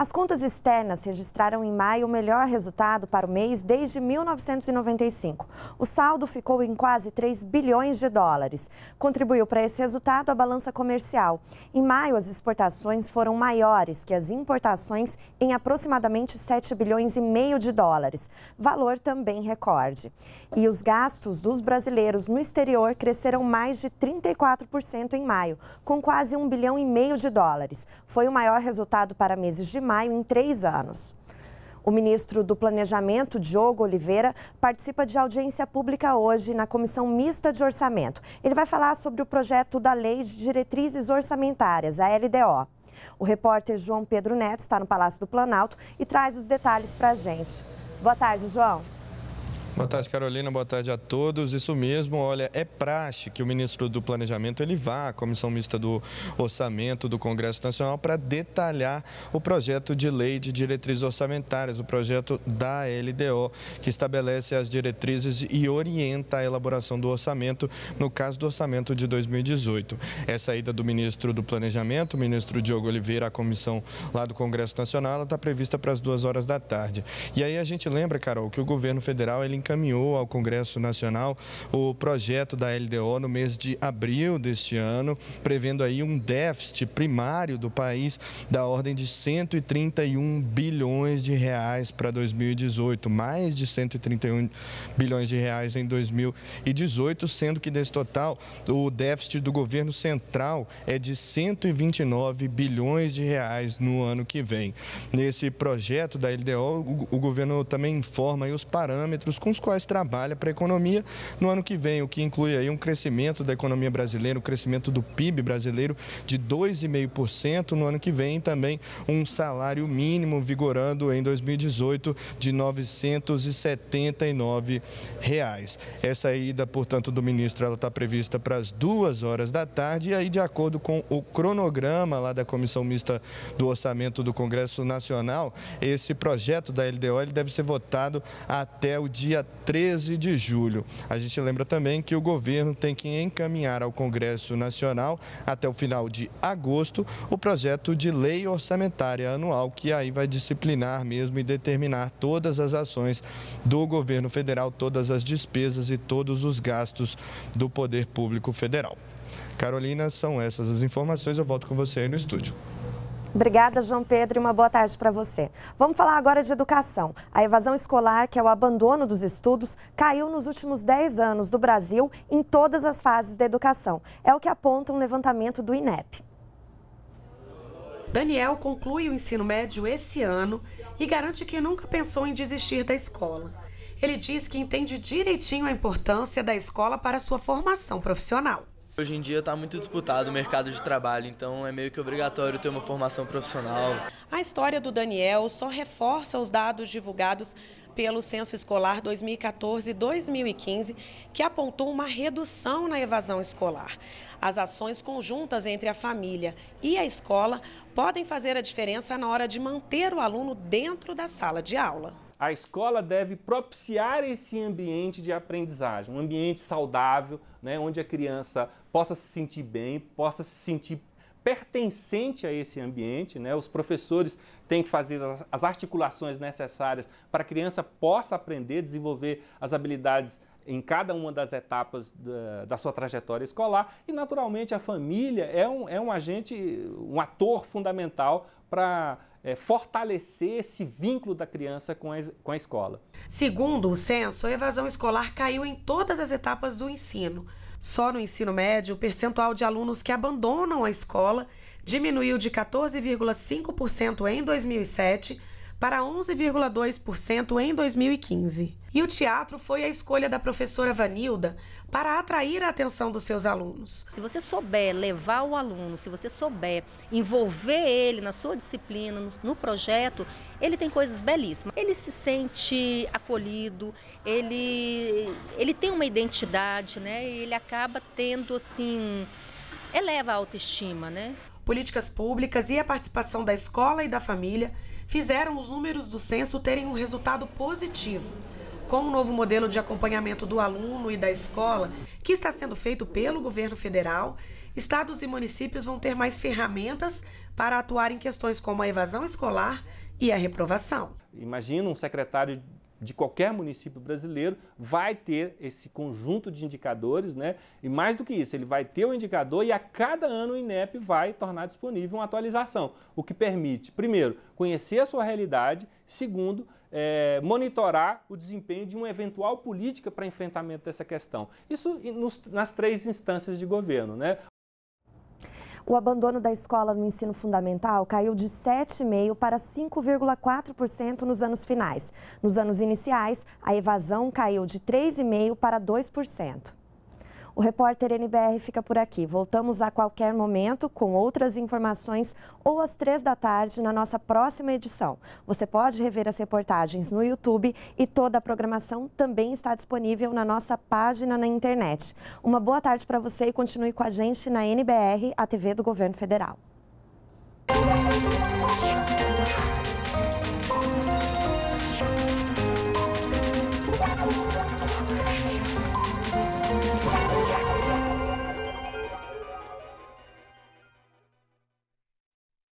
As contas externas registraram em maio o melhor resultado para o mês desde 1995. O saldo ficou em quase 3 bilhões de dólares. Contribuiu para esse resultado a balança comercial. Em maio, as exportações foram maiores que as importações em aproximadamente 7 bilhões e meio de dólares, valor também recorde. E os gastos dos brasileiros no exterior cresceram mais de 34% em maio, com quase 1 bilhão e meio de dólares. Foi o maior resultado para meses de maio maio em três anos. O ministro do Planejamento, Diogo Oliveira, participa de audiência pública hoje na Comissão Mista de Orçamento. Ele vai falar sobre o projeto da Lei de Diretrizes Orçamentárias, a LDO. O repórter João Pedro Neto está no Palácio do Planalto e traz os detalhes para a gente. Boa tarde, João. Boa tarde, Carolina. Boa tarde a todos. Isso mesmo. Olha, é praxe que o ministro do Planejamento ele vá à Comissão Mista do Orçamento do Congresso Nacional para detalhar o projeto de lei de diretrizes orçamentárias, o projeto da LDO, que estabelece as diretrizes e orienta a elaboração do orçamento no caso do orçamento de 2018. Essa ida do ministro do Planejamento, o ministro Diogo Oliveira, à comissão lá do Congresso Nacional, ela está prevista para as duas horas da tarde. E aí a gente lembra, Carol, que o governo federal ele encaminhou ao Congresso Nacional o projeto da LDO no mês de abril deste ano, prevendo aí um déficit primário do país da ordem de 131 bilhões de reais para 2018, mais de 131 bilhões de reais em 2018, sendo que desse total o déficit do governo central é de 129 bilhões de reais no ano que vem. Nesse projeto da LDO, o governo também informa os parâmetros com com os quais trabalha para a economia no ano que vem, o que inclui aí um crescimento da economia brasileira, um crescimento do PIB brasileiro de 2,5% no ano que vem, também um salário mínimo vigorando em 2018 de R$ 979. Reais. Essa ida, portanto, do ministro, ela está prevista para as duas horas da tarde e aí, de acordo com o cronograma lá da Comissão Mista do Orçamento do Congresso Nacional, esse projeto da LDO ele deve ser votado até o dia dia 13 de julho. A gente lembra também que o governo tem que encaminhar ao Congresso Nacional, até o final de agosto, o projeto de lei orçamentária anual, que aí vai disciplinar mesmo e determinar todas as ações do governo federal, todas as despesas e todos os gastos do poder público federal. Carolina, são essas as informações. Eu volto com você aí no estúdio. Obrigada, João Pedro, e uma boa tarde para você. Vamos falar agora de educação. A evasão escolar, que é o abandono dos estudos, caiu nos últimos 10 anos do Brasil em todas as fases da educação. É o que aponta um levantamento do INEP. Daniel conclui o ensino médio esse ano e garante que nunca pensou em desistir da escola. Ele diz que entende direitinho a importância da escola para sua formação profissional. Hoje em dia está muito disputado o mercado de trabalho, então é meio que obrigatório ter uma formação profissional. A história do Daniel só reforça os dados divulgados pelo Censo Escolar 2014-2015, que apontou uma redução na evasão escolar. As ações conjuntas entre a família e a escola podem fazer a diferença na hora de manter o aluno dentro da sala de aula. A escola deve propiciar esse ambiente de aprendizagem, um ambiente saudável, né, onde a criança possa se sentir bem, possa se sentir pertencente a esse ambiente. Né? Os professores têm que fazer as articulações necessárias para a criança possa aprender, desenvolver as habilidades em cada uma das etapas da, da, sua trajetória escolar e naturalmente a família é um, é um agente, um ator fundamental para é, fortalecer esse vínculo da criança com a, com a escola. Segundo o censo, a evasão escolar caiu em todas as etapas do ensino. Só no ensino médio, o percentual de alunos que abandonam a escola diminuiu de 14,5% em 2007 para 11,2% em 2015. E o teatro foi a escolha da professora Vanilda para atrair a atenção dos seus alunos. Se você souber levar o aluno, se você souber envolver ele na sua disciplina, no, projeto, ele tem coisas belíssimas. Ele se sente acolhido, ele, ele tem uma identidade, né? ele acaba tendo assim eleva a autoestima, né? políticas públicas e a participação da escola e da família fizeram os números do censo terem um resultado positivo. Com o novo modelo de acompanhamento do aluno e da escola, que está sendo feito pelo governo federal, estados e municípios vão ter mais ferramentas para atuar em questões como a evasão escolar e a reprovação. Imagina um secretário de qualquer município brasileiro vai ter esse conjunto de indicadores, né? E mais do que isso, ele vai ter o um indicador e a cada ano o INEP vai tornar disponível uma atualização, o que permite, primeiro, conhecer a sua realidade, segundo, é, monitorar o desempenho de uma eventual política para enfrentamento dessa questão. Isso nos, nas três instâncias de governo, né? O abandono da escola no ensino fundamental caiu de 7,5% para 5,4% nos anos finais. Nos anos iniciais, a evasão caiu de 3,5% para 2%. O repórter NBR fica por aqui. Voltamos a qualquer momento com outras informações ou às três da tarde na nossa próxima edição. Você pode rever as reportagens no YouTube e toda a programação também está disponível na nossa página na internet. Uma boa tarde para você e continue com a gente na NBR, a TV do Governo Federal.